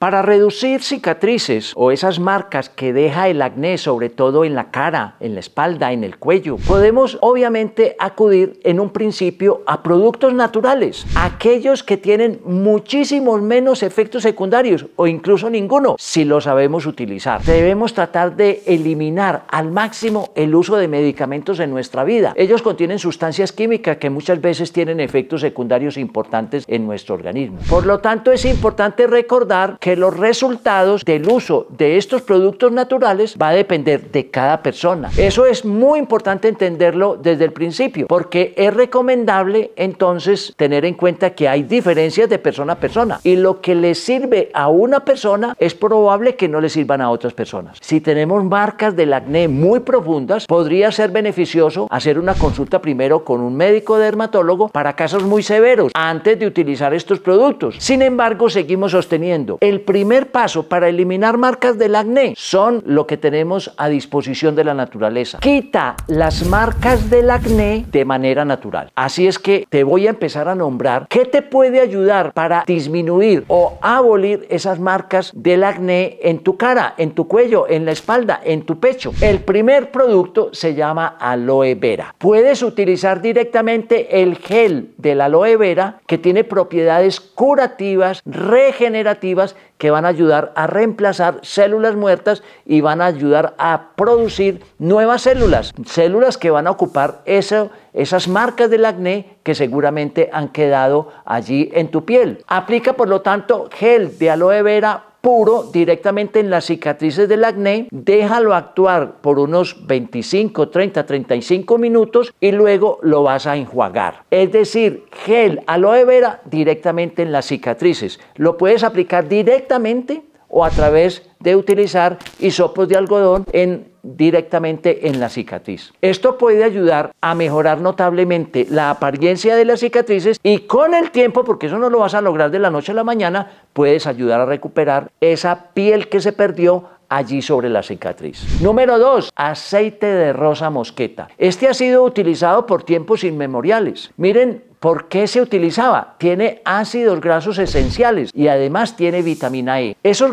Para reducir cicatrices o esas marcas que deja el acné, sobre todo en la cara, en la espalda, en el cuello, podemos obviamente acudir en un principio a productos naturales, aquellos que tienen muchísimos menos efectos secundarios o incluso ninguno, si lo sabemos utilizar. Debemos tratar de eliminar al máximo el uso de medicamentos en nuestra vida. Ellos contienen sustancias químicas que muchas veces tienen efectos secundarios importantes en nuestro organismo. Por lo tanto, es importante recordar que los resultados del uso de estos productos naturales va a depender de cada persona. Eso es muy importante entenderlo desde el principio, porque es recomendable entonces tener en cuenta que hay diferencias de persona a persona y lo que le sirve a una persona es probable que no le sirvan a otras personas. Si tenemos marcas del acné muy profundas, podría ser beneficioso hacer una consulta primero con un médico dermatólogo para casos muy severos antes de utilizar estos productos. Sin embargo, seguimos sosteniendo el el primer paso para eliminar marcas del acné son lo que tenemos a disposición de la naturaleza. Quita las marcas del acné de manera natural. Así es que te voy a empezar a nombrar qué te puede ayudar para disminuir o abolir esas marcas del acné en tu cara, en tu cuello, en la espalda, en tu pecho. El primer producto se llama aloe vera. Puedes utilizar directamente el gel del aloe vera que tiene propiedades curativas, regenerativas que van a ayudar a reemplazar células muertas y van a ayudar a producir nuevas células, células que van a ocupar esas marcas del acné que seguramente han quedado allí en tu piel. Aplica por lo tanto gel de aloe vera puro directamente en las cicatrices del acné, déjalo actuar por unos 25, 30, 35 minutos y luego lo vas a enjuagar. Es decir, gel aloe vera directamente en las cicatrices. Lo puedes aplicar directamente o a través de utilizar hisopos de algodón en directamente en la cicatriz. Esto puede ayudar a mejorar notablemente la apariencia de las cicatrices y con el tiempo, porque eso no lo vas a lograr de la noche a la mañana, puedes ayudar a recuperar esa piel que se perdió allí sobre la cicatriz. Número 2. Aceite de rosa mosqueta. Este ha sido utilizado por tiempos inmemoriales. Miren ¿Por qué se utilizaba? Tiene ácidos grasos esenciales y además tiene vitamina E. Esos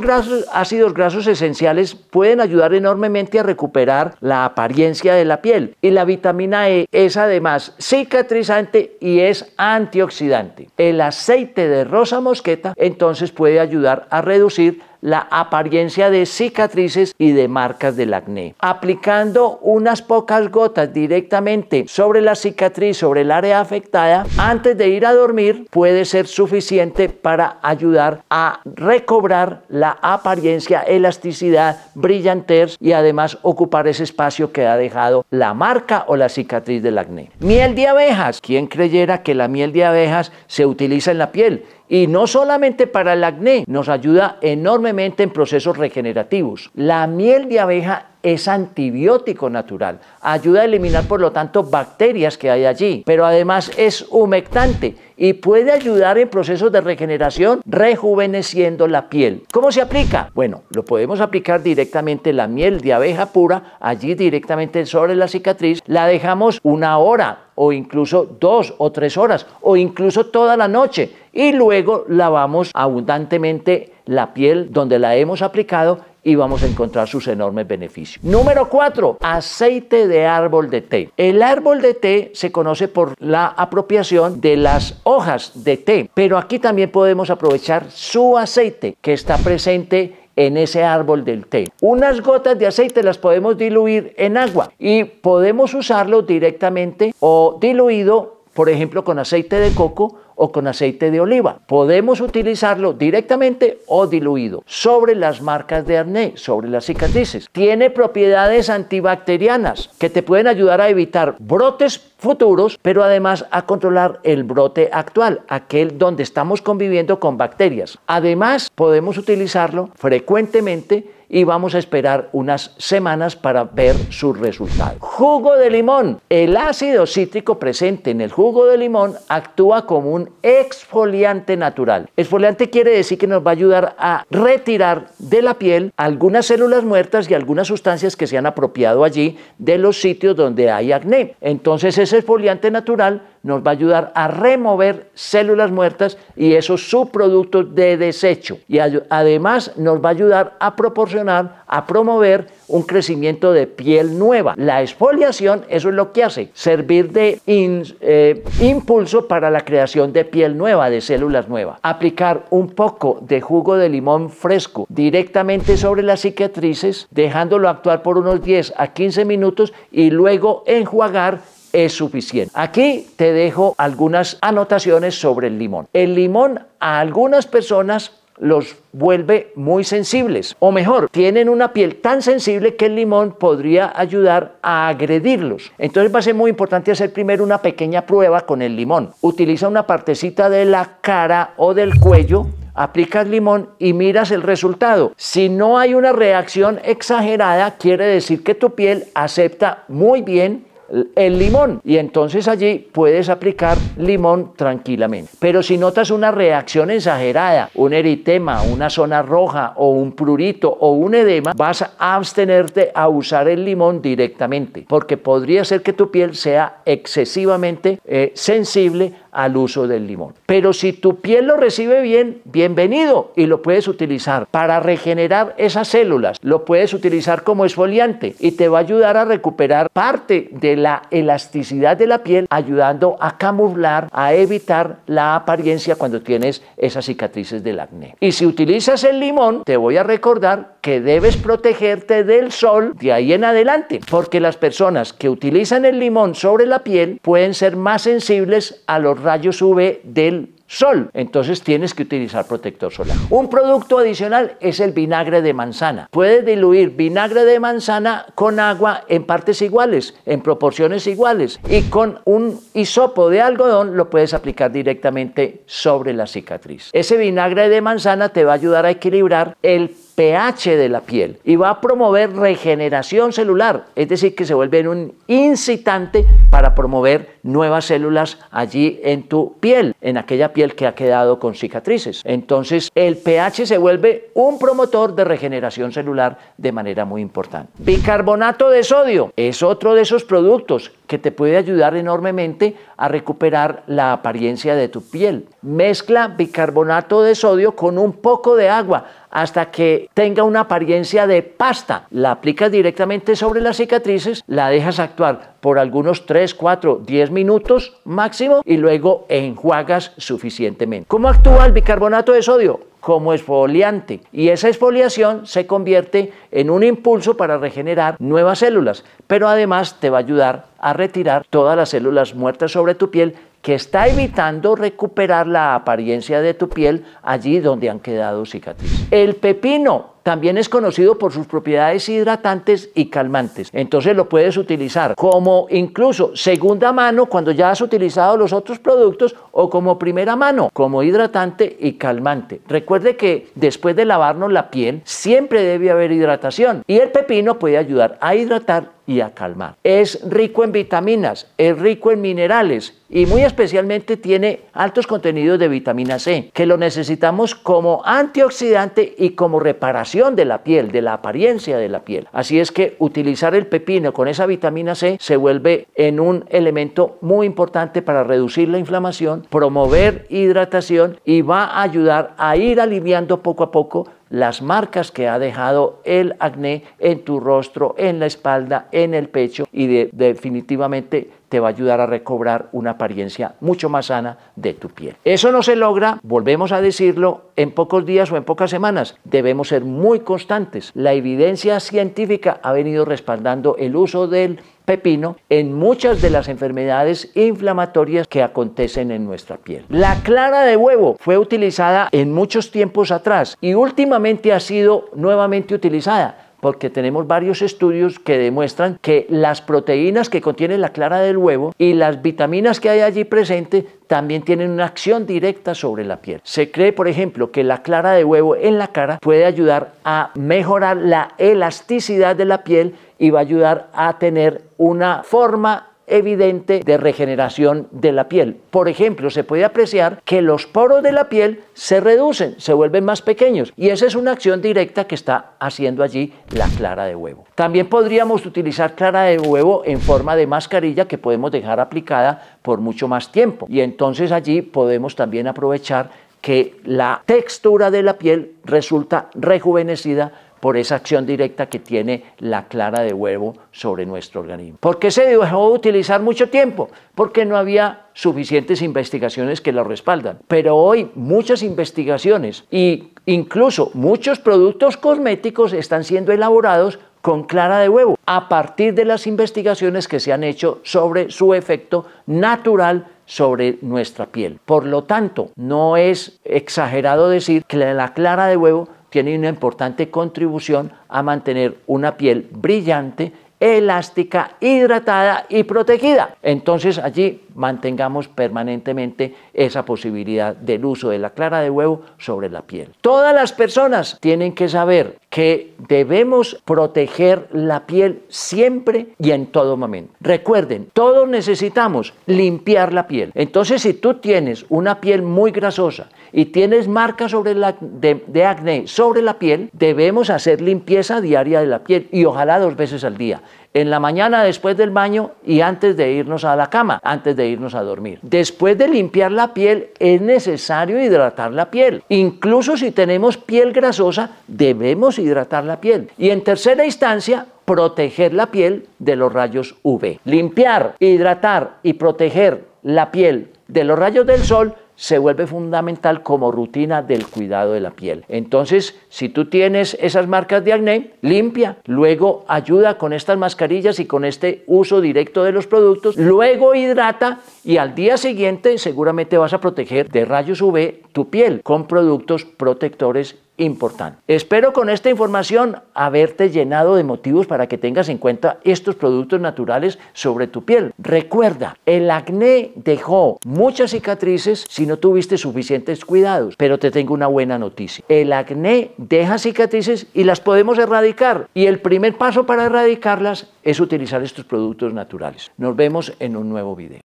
ácidos grasos esenciales pueden ayudar enormemente a recuperar la apariencia de la piel y la vitamina E es además cicatrizante y es antioxidante. El aceite de rosa mosqueta entonces puede ayudar a reducir la apariencia de cicatrices y de marcas del acné. Aplicando unas pocas gotas directamente sobre la cicatriz, sobre el área afectada, antes de ir a dormir puede ser suficiente para ayudar a recobrar la apariencia, elasticidad, brillantez y además ocupar ese espacio que ha dejado la marca o la cicatriz del acné. Miel de abejas. ¿Quién creyera que la miel de abejas se utiliza en la piel? Y no solamente para el acné, nos ayuda enormemente en procesos regenerativos. La miel de abeja es antibiótico natural. Ayuda a eliminar, por lo tanto, bacterias que hay allí, pero además es humectante y puede ayudar en procesos de regeneración rejuveneciendo la piel. ¿Cómo se aplica? Bueno, lo podemos aplicar directamente la miel de abeja pura, allí directamente sobre la cicatriz, la dejamos una hora o incluso dos o tres horas o incluso toda la noche y luego lavamos abundantemente la piel donde la hemos aplicado y vamos a encontrar sus enormes beneficios. Número 4, aceite de árbol de té. El árbol de té se conoce por la apropiación de las hojas de té, pero aquí también podemos aprovechar su aceite que está presente en ese árbol del té. Unas gotas de aceite las podemos diluir en agua y podemos usarlo directamente o diluido por ejemplo, con aceite de coco o con aceite de oliva. Podemos utilizarlo directamente o diluido sobre las marcas de acné, sobre las cicatrices. Tiene propiedades antibacterianas que te pueden ayudar a evitar brotes futuros, pero además a controlar el brote actual, aquel donde estamos conviviendo con bacterias. Además, podemos utilizarlo frecuentemente y vamos a esperar unas semanas para ver su resultado. Jugo de limón. El ácido cítrico presente en el jugo de limón actúa como un exfoliante natural. Exfoliante quiere decir que nos va a ayudar a retirar de la piel algunas células muertas y algunas sustancias que se han apropiado allí de los sitios donde hay acné. Entonces ese exfoliante natural nos va a ayudar a remover células muertas y esos subproductos de desecho. Y además nos va a ayudar a proporcionar, a promover un crecimiento de piel nueva. La exfoliación, eso es lo que hace, servir de eh, impulso para la creación de piel nueva, de células nuevas. Aplicar un poco de jugo de limón fresco directamente sobre las cicatrices, dejándolo actuar por unos 10 a 15 minutos y luego enjuagar es suficiente. Aquí te dejo algunas anotaciones sobre el limón. El limón a algunas personas los vuelve muy sensibles. O mejor, tienen una piel tan sensible que el limón podría ayudar a agredirlos. Entonces va a ser muy importante hacer primero una pequeña prueba con el limón. Utiliza una partecita de la cara o del cuello. Aplicas limón y miras el resultado. Si no hay una reacción exagerada, quiere decir que tu piel acepta muy bien el limón. Y entonces allí puedes aplicar limón tranquilamente. Pero si notas una reacción exagerada, un eritema, una zona roja o un prurito o un edema, vas a abstenerte a usar el limón directamente, porque podría ser que tu piel sea excesivamente eh, sensible al uso del limón. Pero si tu piel lo recibe bien, bienvenido y lo puedes utilizar para regenerar esas células. Lo puedes utilizar como esfoliante y te va a ayudar a recuperar parte de la elasticidad de la piel, ayudando a camuflar, a evitar la apariencia cuando tienes esas cicatrices del acné. Y si utilizas el limón, te voy a recordar debes protegerte del sol de ahí en adelante, porque las personas que utilizan el limón sobre la piel pueden ser más sensibles a los rayos UV del sol. Entonces tienes que utilizar protector solar. Un producto adicional es el vinagre de manzana. Puedes diluir vinagre de manzana con agua en partes iguales, en proporciones iguales. Y con un hisopo de algodón lo puedes aplicar directamente sobre la cicatriz. Ese vinagre de manzana te va a ayudar a equilibrar el pH de la piel y va a promover regeneración celular, es decir, que se vuelve un incitante para promover nuevas células allí en tu piel, en aquella piel que ha quedado con cicatrices. Entonces, el pH se vuelve un promotor de regeneración celular de manera muy importante. Bicarbonato de sodio es otro de esos productos que te puede ayudar enormemente a recuperar la apariencia de tu piel. Mezcla bicarbonato de sodio con un poco de agua hasta que tenga una apariencia de pasta. La aplicas directamente sobre las cicatrices, la dejas actuar por algunos 3, 4, 10 minutos máximo y luego enjuagas suficientemente. ¿Cómo actúa el bicarbonato de sodio? como esfoliante y esa exfoliación se convierte en un impulso para regenerar nuevas células, pero además te va a ayudar a retirar todas las células muertas sobre tu piel que está evitando recuperar la apariencia de tu piel allí donde han quedado cicatrices. El pepino también es conocido por sus propiedades hidratantes y calmantes. Entonces lo puedes utilizar como incluso segunda mano cuando ya has utilizado los otros productos o como primera mano, como hidratante y calmante. Recuerde que después de lavarnos la piel siempre debe haber hidratación y el pepino puede ayudar a hidratar y a calmar. Es rico en vitaminas, es rico en minerales y muy especialmente tiene altos contenidos de vitamina C, que lo necesitamos como antioxidante y como reparación de la piel, de la apariencia de la piel. Así es que utilizar el pepino con esa vitamina C se vuelve en un elemento muy importante para reducir la inflamación, promover hidratación y va a ayudar a ir aliviando poco a poco las marcas que ha dejado el acné en tu rostro, en la espalda, en el pecho y definitivamente te va a ayudar a recobrar una apariencia mucho más sana de tu piel. Eso no se logra, volvemos a decirlo, en pocos días o en pocas semanas. Debemos ser muy constantes. La evidencia científica ha venido respaldando el uso del pepino en muchas de las enfermedades inflamatorias que acontecen en nuestra piel. La clara de huevo fue utilizada en muchos tiempos atrás y últimamente ha sido nuevamente utilizada porque tenemos varios estudios que demuestran que las proteínas que contiene la clara del huevo y las vitaminas que hay allí presentes también tienen una acción directa sobre la piel. Se cree, por ejemplo, que la clara de huevo en la cara puede ayudar a mejorar la elasticidad de la piel y va a ayudar a tener una forma evidente de regeneración de la piel. Por ejemplo, se puede apreciar que los poros de la piel se reducen, se vuelven más pequeños y esa es una acción directa que está haciendo allí la clara de huevo. También podríamos utilizar clara de huevo en forma de mascarilla que podemos dejar aplicada por mucho más tiempo y entonces allí podemos también aprovechar que la textura de la piel resulta rejuvenecida por esa acción directa que tiene la clara de huevo sobre nuestro organismo. ¿Por qué se dejó utilizar mucho tiempo? Porque no había suficientes investigaciones que lo respaldan. Pero hoy muchas investigaciones e incluso muchos productos cosméticos están siendo elaborados con clara de huevo, a partir de las investigaciones que se han hecho sobre su efecto natural sobre nuestra piel. Por lo tanto, no es exagerado decir que la clara de huevo tiene una importante contribución a mantener una piel brillante, elástica, hidratada y protegida. Entonces allí mantengamos permanentemente esa posibilidad del uso de la clara de huevo sobre la piel. Todas las personas tienen que saber que debemos proteger la piel siempre y en todo momento. Recuerden, todos necesitamos limpiar la piel. Entonces, si tú tienes una piel muy grasosa y tienes marcas sobre la, de, de acné sobre la piel, debemos hacer limpieza diaria de la piel y ojalá dos veces al día en la mañana después del baño y antes de irnos a la cama, antes de irnos a dormir. Después de limpiar la piel es necesario hidratar la piel. Incluso si tenemos piel grasosa, debemos hidratar la piel. Y en tercera instancia, proteger la piel de los rayos UV. Limpiar, hidratar y proteger la piel de los rayos del sol se vuelve fundamental como rutina del cuidado de la piel. Entonces, si tú tienes esas marcas de acné, limpia, luego ayuda con estas mascarillas y con este uso directo de los productos, luego hidrata y al día siguiente seguramente vas a proteger de rayos UV tu piel con productos protectores importante. Espero con esta información haberte llenado de motivos para que tengas en cuenta estos productos naturales sobre tu piel. Recuerda, el acné dejó muchas cicatrices si no tuviste suficientes cuidados, pero te tengo una buena noticia. El acné deja cicatrices y las podemos erradicar y el primer paso para erradicarlas es utilizar estos productos naturales. Nos vemos en un nuevo video.